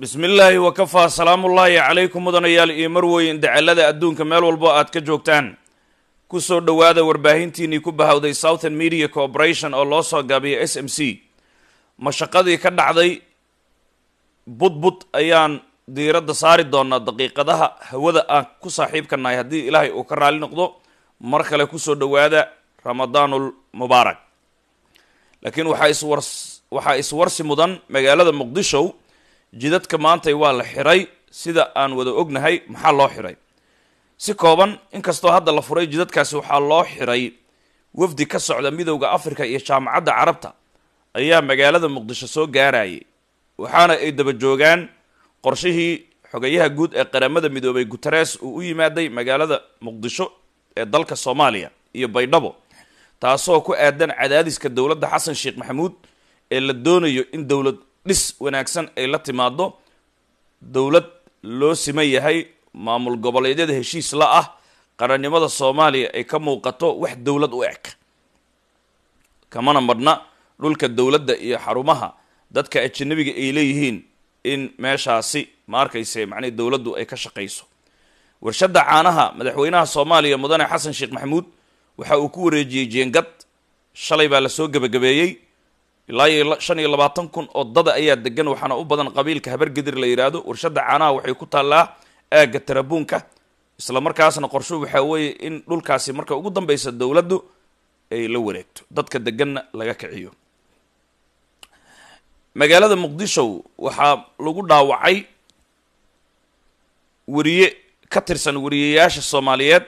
bismi illaahi wakafaa salaamullaahi calaykum mudanayaal iyo marweyn dacalada adduunka meel walbo aad ka joogtaan kusoo dhowaada warbaahintiinii ku bahawday southern media corporation oo loo soo gaabiyay s m c mashaqadii ka dhacday budbud ayaan diiradda saari doonaa daqiiqadaha hawada aan ku saaxiibkanahay haddii ilaahay uu ka raali noqdo mar kale kusoo dhowaada ramadaanul mubaarak laakiin waxaa iswars waxaa iswarsi mudan magaalada muqdisho jidadka maantay waa la xiray sida aan wada ognahay maxaa loo xiray si kooban inkastoo hadda la furay jidadkaasi waxaa loo xiray wafdi ka socda midowda afrika iyo jaamacadda carabta ayaa magaalada muqdisho soo gaarayay waxaana ay daba joogaan qorshihii xogayaha guud ee qaramada midoobay guteres uu u yimaaday magaalada muqdisho ee dalka soomaaliya iyo baydhabo taasoo ku aadan cadaadiska dowladda xasan sheekh maxamuud ee la doonayo in dowlad dhis wanaagsan ay la timaado dowlad loo siman yahay maamul goboleedyada heshiis la ah qarannimada soomaaliya ay ka muuqato wax dowlad u eg kamana madhna dhulka dowladda iyo xarumaha dadka ajanabiga ay leeyihiin in meeshaasi ma arkayse macnii dowladdu ay ka shaqayso warshadda caanaha madaxweynaha soomaaliya mudane xasan sheekh maxamuud waxa uu ku wareejiyey jeengad shalay baa lasoo gebagabeeyey ilaa iyo shan iyo labaatan kun oo dada ayaa degan waxaana u badan qabiilka habargedir la yidhaahdo warshadda caanaha waxay ku taallaa aagga tarabuunka isla markaasna qorshu waxaa weeye in dhulkaasi marka ugu dambeysa dowladdu ay la wareegto dadka deganna laga kiciyo magaalada muqdishow waxaa lagu dhaawacay weriye ka tirsan weriyeyaasha soomaaliyeed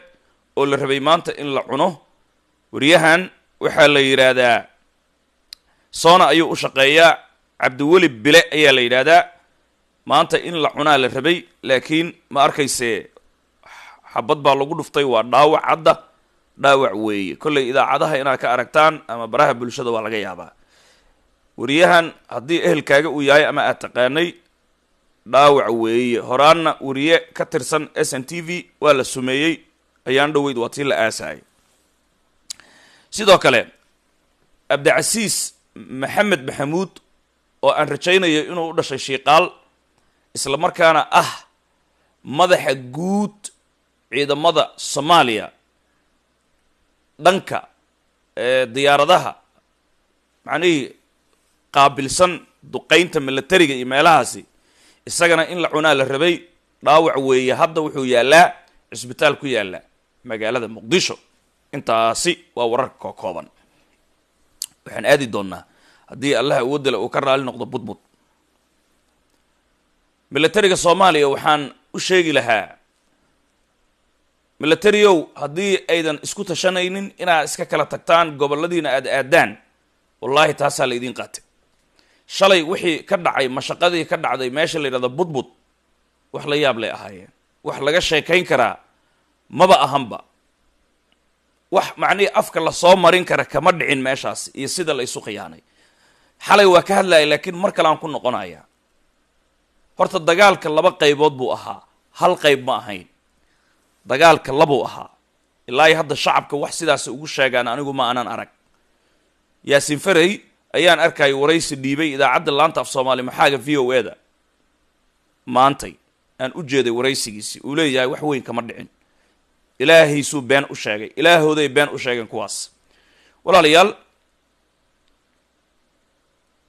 oo la rabay maanta in la cuno weriyahan waxaa la yidhaahdaa soona ayuu u shaqeeyaa cabdiweli bile ayaa la yidhaahdaa maanta in la cunaa la rabay laakiin ma arkaysee xabad baa lagu dhuftay waa dhaawac hadda dhaawac weeye kollay idaacadaha inaad ka aragtaan ama baraha bulshada waa laga yaabaa wariyahan haddii ehelkaaga uu yahay ama aad taqaanay dhaawac weeye horaanna wariye ka tirsan s n t v waa la sumeeyey ayaan dhoweyd waa tii la aasayay sidoo kale cabdicasiis maxamed maxamuud oo aan rajaynayo inuu u dhashay shiikaal isla markaana ah madaxa guud ciidamada soomaaliya dhanka diyaaradaha macnihii qaabilsan duqeynta milatariga iyo meelahaasi isagana in la cunaa la rabay dhaawac weeye hadda wuxuu yaallaa cisbitaal ku yaalla magaalada muqdisho intaasi waa wararka koo kooban waxaan aadi doonaa haddii allah awoodale uu ka raali noqdo budbud milatariga soomaaliya waxaan u sheegi lahaa milatariyow haddii aydan isku tashanaynin inaad iska kala tagtaan gobolladiina aada aadaan wallaahi taasaa la idiin qaatay shalay wixii ka dhacay mashaqadii ka dhacday meesha la yidhahdo budbud wax la yaab lay ahaayeen wax laga sheekayn karaa maba ahanba wax macnihi afka lasoo marin kara kama dhicin meeshaas iyo sida la isu khiyaanay xalay waa ka hadlaya laakiin mar kale aan ku noqonaya horta dagaalka laba qaybood buu ahaa hal qayb ma ahayn dagaalka labuu ahaa ilaa iyo hadda shacabka wax sidaas ugu sheegaan anigu ma aanan arag yaasin farey ayaan arkaya waraysi dhiibay idaacadda laanta af soomaali maxaaga v o e da maantay aan u jeeday waraysigiisii uu leeyahay wax weyn kama dhicin ilaahaysuu been u sheegay ilaahooday been u sheegeen kuwaas walaalayaal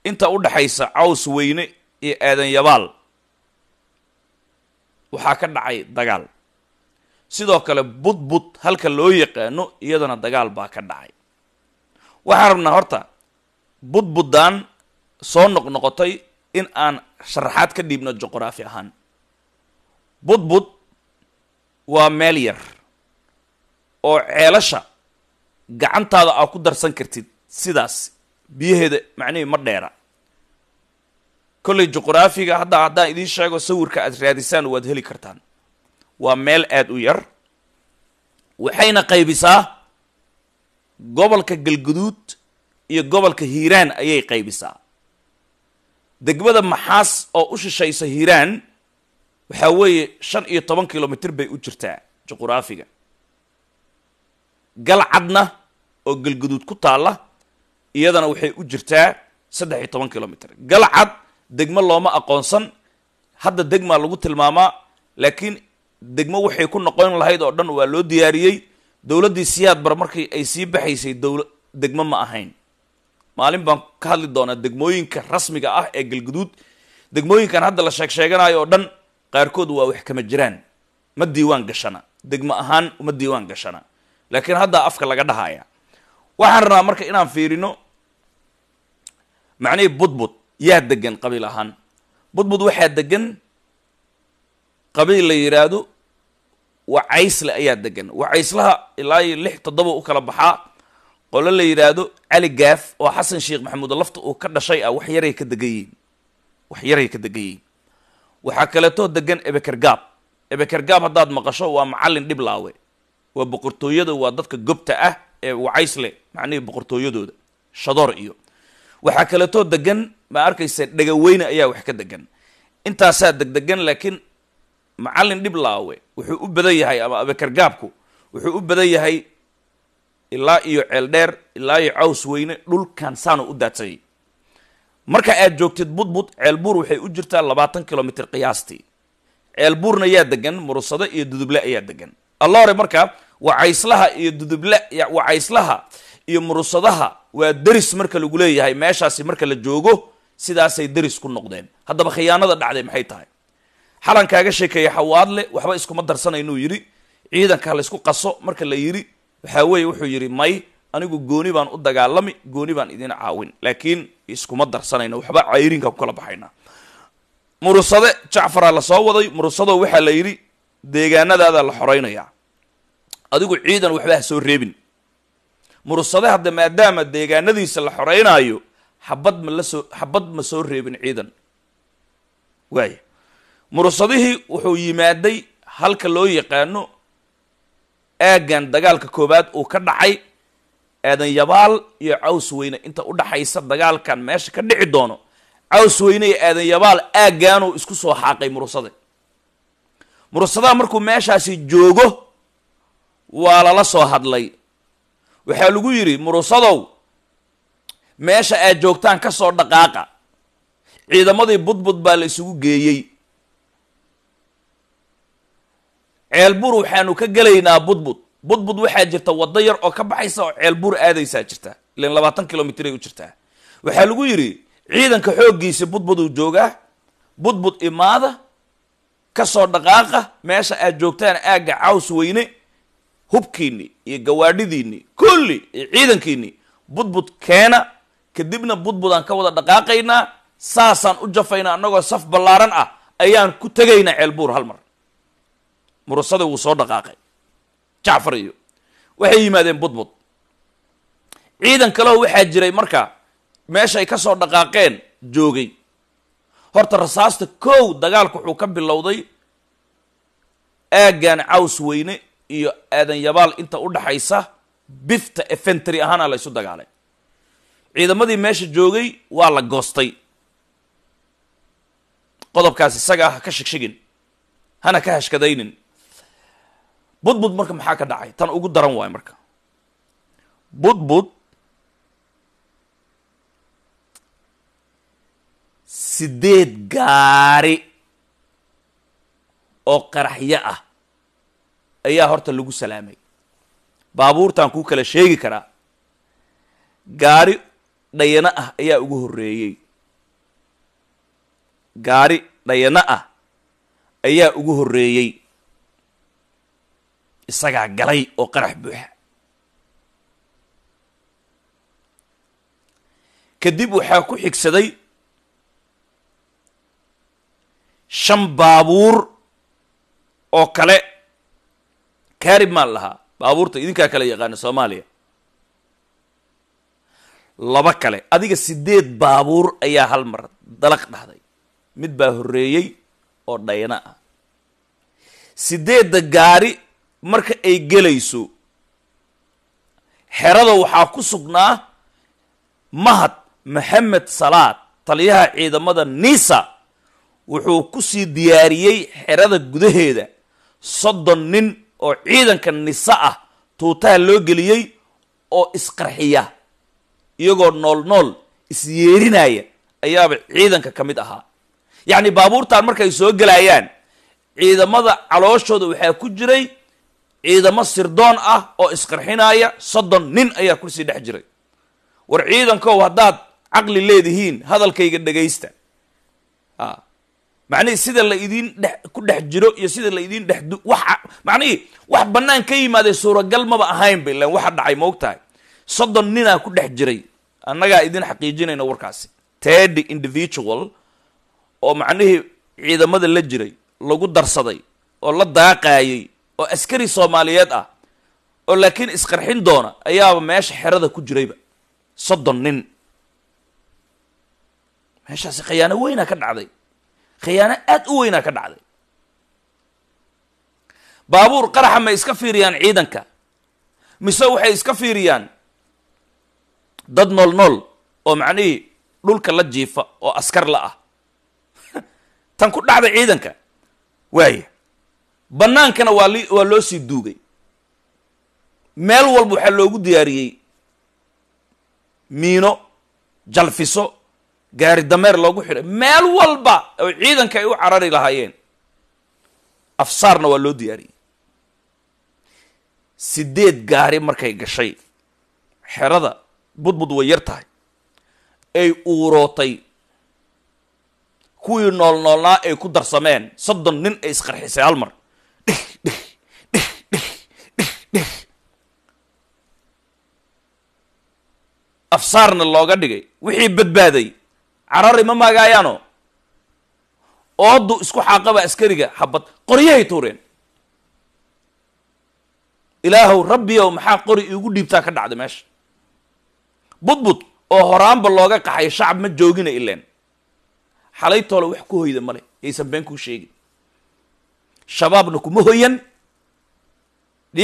inta u dhexaysa caws weyne iyo aadan yabaal waxaa ka dhacay dagaal sidoo kale budbud halka loo yaqaano iyadana dagaal baa ka dhacay waxaan rabnaa horta budbuddaan soo noqnoqotay in aan sharaxaad ka dhiibno juqraafi ahaan budbud waa meel yar oo ceelasha gacantaada aa ku darsan kartid sidaas biyaheeda macnihii ma dheera kolley juquraafiga hadda haddaan idiin sheego sawirka aad raadisaan waad heli kartaan waa meel aada u yar waxayna qaybisaa gobolka galguduud iyo gobolka hiiraan ayay qaybisaa degmada maxaas oo u shishaysa hiiraan waxaa weeye shan iyo toban kilomitir bay u jirtaa juquraafiga gal cadna oo galguduud ku taalla iyadana waxay u jirtaa saddex iyo toban kilomitr gal cad degmo looma aqoonsan hadda degmaa lagu tilmaamaa laakiin degmo waxay ku noqon lahayd oo dhan waa loo diyaariyey dowladdii siyaad bar markii ay sii baxaysay dowla degmo ma ahayn maalin baan ka hadli doonaa degmooyinka rasmiga ah ee galguduud degmooyinkan hadda la sheeg sheeganayo oo dhan qaarkood waa wax kama jiraan ma diiwaan gashana degmo ahaan uma diiwaan gashana laakiin haddaa afka laga dhahaya waxaan rabaa marka inaan fiirino macnihi budbud yaa degan qabiil ahaan budbud waxaa degan qabiil la yidhaahdo wacaysle ayaa degan wacayslaha ilaa iyo lix toddoba u kala baxaa qolo la yidhaahdo cali gaaf oo xasan sheekh maxamuud lafta uu ka dhashay ah wax yaray ka degan yihin wax yaray ka degan yihin waxaa kaleetoo degan ebekergaab ebekergaab haddaad maqasho waa macalin dhib laawe waa boqortooyada waa dadka gobta ah ee wacays leh macnihii boqortooyadooda shadoor iyo waxaa kaletoo degan ma arkaysa dhagaweyne ayaa wax ka degan intaasaa degdegan laakiin macallin laawe wuxuu u badan yahay ama abekargaabku wuxuu u badan yahay ilaa iyo ceeldheer ilaa iyo caws weyne dhulkan saanu u daadsayay marka aad joogtid budbud ceelbuur waxay u jirtaa labaatan kilomitr qiyaastii ceelbuurna yaa degan murusado iyo duduble ayaa degan allore markaa wacayslaha iyo dudubl wacayslaha iyo murusadaha waa deris marka lagu leeyahay meeshaasi marka la joogo sidaasay deris ku noqdeen haddaba khiyaanada dhacday maxay tahay xalan kaaga sheekeeye xawaadle waxba iskuma darsanaynuu yidhi ciidanka laysku qaso marka la yidhi waxaa weeye wuxuu yidhi may anigu gooni baan u dagaalami gooni baan idin caawin laakiin iskuma darsanayno waxba cayrinka ku kala baxayna murursade jacfaraa lasoo waday murursado waxaa la yidhi deegaanadaada la xoreynayaa adigu ciidan waxba ha soo reebin mursade hadda maadaama deegaanadiisa la xoreynaayo xabad ma lasoo xabad ma soo reebin ciidan waaya mursadihii wuxuu yimaaday halka loo yaqaano aaggan dagaalka koowaad uu ka dhacay aadan yabaal iyo caws weyne inta u dhaxaysa dagaalkan meesha ka dhici doono caws weyne iyo aadan yabaal aagganuu isku soo xaaqay mursade mursadaha markuu meeshaasi joogo waa lala soo hadlay waxaa lagu yidhi murusadow meesha aad joogtaan ka soo dhaqaaqa ciidamadii budbud baa la isugu geeyey ceelbuur waxaanu ka gelaynaa budbud budbud waxaa jirta waddo yar oo ka baxaysa oo ceelbuur aadaysaa jirta ilan labaatan kilomitray u jirtaa waxaa lagu yidhi ciidanka xooggiisa budbud uu joogaa budbud imaada ka soo dhaqaaqa meesha aad joogtaan aagga caws weyne hubkiinii iyo gawaadhidiinii kulli iyo ciidankiinii budbud keena kadibna budbud aan ka wada dhaqaaqaynaa saasaan u jafaynaa annagoo saf ballaaran ah ayaan ku tegaynaa ceelbuur hal mar murusada wuu soo dhaqaaqay jacfar iyo waxay yimaadeen budbud ciidan kaleo waxaa jiray marka meeshaay ka soo dhaqaaqeen joogay horta rasaasta kow dagaalku wuxuu ka bilowday aaggan caws weyne iyo aadan yabaal inta u dhaxaysa bifta efentry ahaana la ysu dagaalay ciidamadii meesha joogay waa la goostay qodobkaas isaga ah ha ka shigshigin hana ka hashkadaynin budbud marka maxaa ka dhacay tan ugu daran waay marka budbud sideed gaari oo qaraxyo ah ayaa horta lagu salaamay baabuurtaan kuu kala sheegi karaa gaari dhayano ah ayaa ugu horreeyey gaari dhayano ah ayaa ugu horreeyey isagaa galay oo qarax buuxa kadib waxaa ku xigsaday shan baabuur oo kale karib maan lahaa baabuurta idinkaa kala yaqaana soomaaliya laba kale adiga sideed baabuur ayaa hal mar dalaq dhahday mid baa horeeyey oo dhayna ah sideedda gaari marka ay gelayso xerada waxaa ku sugnaa mahad maxamed salaad taliyaha ciidamada niisa wuxuu kusii diyaariyey xerada gudaheeda soddon nin oo ciidanka nisa ah tuutaha loo geliyey oo isqarxiya iyagoo nool nool isyeerinaya ayaaba ciidanka ka mid ahaa yacni baabuurtan markay soo gelayaan ciidamada calooshooda waxaa ku jiray ciidamo sirdoon ah oo isqarxinaya soddon nin ayaa kusii dhex jiray war ciidankow haddaad caqli leedihiin hadalkayga dhegaysta macnihii sida la idiin dhe ku dhex jiro iyo sida la idiin dhex wax macnihii wax bannaan ka yimaaday suuragal maba ahaynba ilan waxa dhacay ma og tahay soddon ninaa ku dhex jiray annagaa idin xaqiijinayna warkaasi teddy individual oo macnihii ciidamada la jiray lagu darsaday oo la daaqaayay oo askari soomaaliyeed ah oo laakiin isqarxin doona ayaaba meesha xerada ku jirayba soddon nin meeshaasi khayaano weynaa ka dhacday khiyaano aad u weynaa ka dhacday baabuur qaraxa may iska fiiriyaan ciidanka mise waxay iska fiiriyaan dad nool nool oo macnihii dhulka la jiifa oo askar la ah tan ku dhacda ciidanka waaya bannaankana waa li waa loo sii duugay meel walba waxaa loogu diyaariyey miino jalfiso gaari dameer loogu xiray meel walba oo ciidanka ay u carari lahaayeen afsaarna waa loo diyaariyey sideed gaari markay gashay xerada budbud way yar tahay ay uurootay kuwii nool noolnaa ay ku darsameen soddon nin ay isqarxisay hal mar dhih dhih afsaarna looga dhigay wixii badbaaday cararay ma maagaayaano oodu isku xaaqaba askariga xabad qoryahay tuureen ilaahow rabbiyow maxaa qori iigu dhiibtaa ka dhacda meesha budbud oo horaanba looga qaxay shacab ma joogina ileen xalaytoola wax ku hoyda male yaysan been kuu sheegin shabaabna kuma hoyan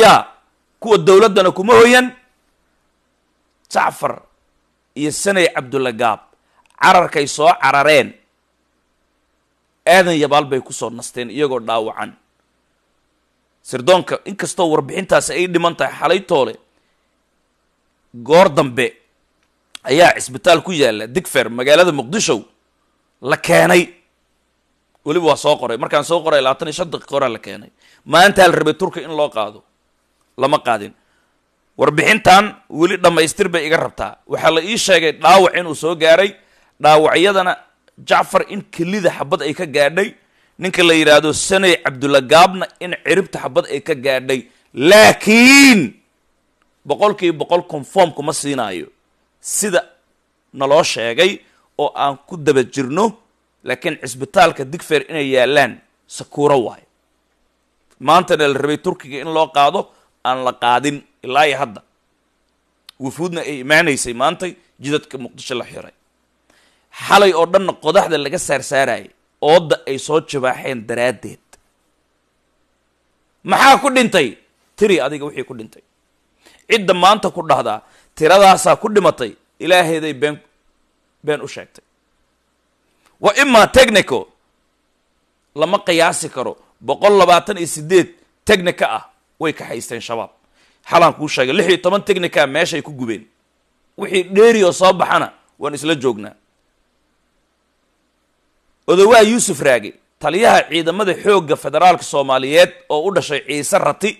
yaa kuwa dowladdana kuma hoyan jacfar iyo sanay cabdulla cararkay soo carareen aadan yabaal bay kusoo nasteen iyagoo dhaawacan sirdoonka inkastoo warbixintaasi ay dhiman tahay xalaytoole goor dambe ayaa cisbitaal ku yaalla digfer magaalada muqdisho la keenay weliba waa soo qoray markaan soo qoray labaatan iyo shan daqiiqa horaa la keenay maantaa la rabay turka in loo qaado lama qaadin warbixintan weli dhammaystir bay iga rabtaa waxaa la ii sheegay dhaawac inuu soo gaaray dhaawacyadana jacfar in kelida xabad ay ka gaadhay ninka la yidhaahdo saney cabdulla gaabna in ciribta xabad ay ka gaadhay laakiin boqolkii boqol conformku ma siinaayo sida naloo sheegay oo aan ku daba jirno laakiin cisbitaalka digfeer inay yaallaan sakuuro waayo maantana la rabay turkiga in loo qaado aan la qaadin ilaa iyo hadda wufuudna ay imaanaysay maantay jidadka muqdisho la xiray xalay oo dhanna qodaxda laga saarsaarayay oodda ay soo jabaaxeen daraaddeed maxaa ku dhintay tiri adiga wixii ku dhintay cidda maanta ku dhahdaa tiradaasaa ku dhimatay ilaaheeday been been u sheegtay wa imaa technico lama qiyaasi karo boqol labaatan iyo siddeed technica ah way ka haysteen shabaab xalaan kuu sheegay lix iyo toban technica meeshay ku gubeen wixii dheerioo soo baxana waan isla joognaa odowaa yuusuf raagi taliyaha ciidamada xoogga federaalka soomaaliyeed oo u dhashay ciise rati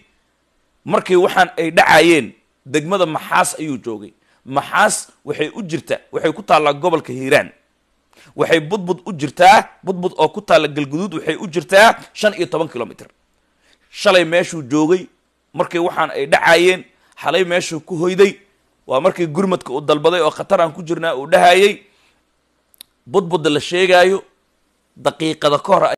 markii waxaan ay dhacayeen degmada maxaas ayuu joogay maxaas waxay u jirtaa waxay ku taallaa gobolka hiiraan waxay budbud u jirtaa budbud oo ku taalla galguduud waxay u jirtaa shan iyo toban kilomitr shalay meeshuu joogay markii waxaan ay dhacayeen halay meeshuu ku hoyday waa markii gurmadka uu dalbaday oo khatar aan ku jirnaa uu dhahayay budbudda la sheegaayo daqiiqada ka hor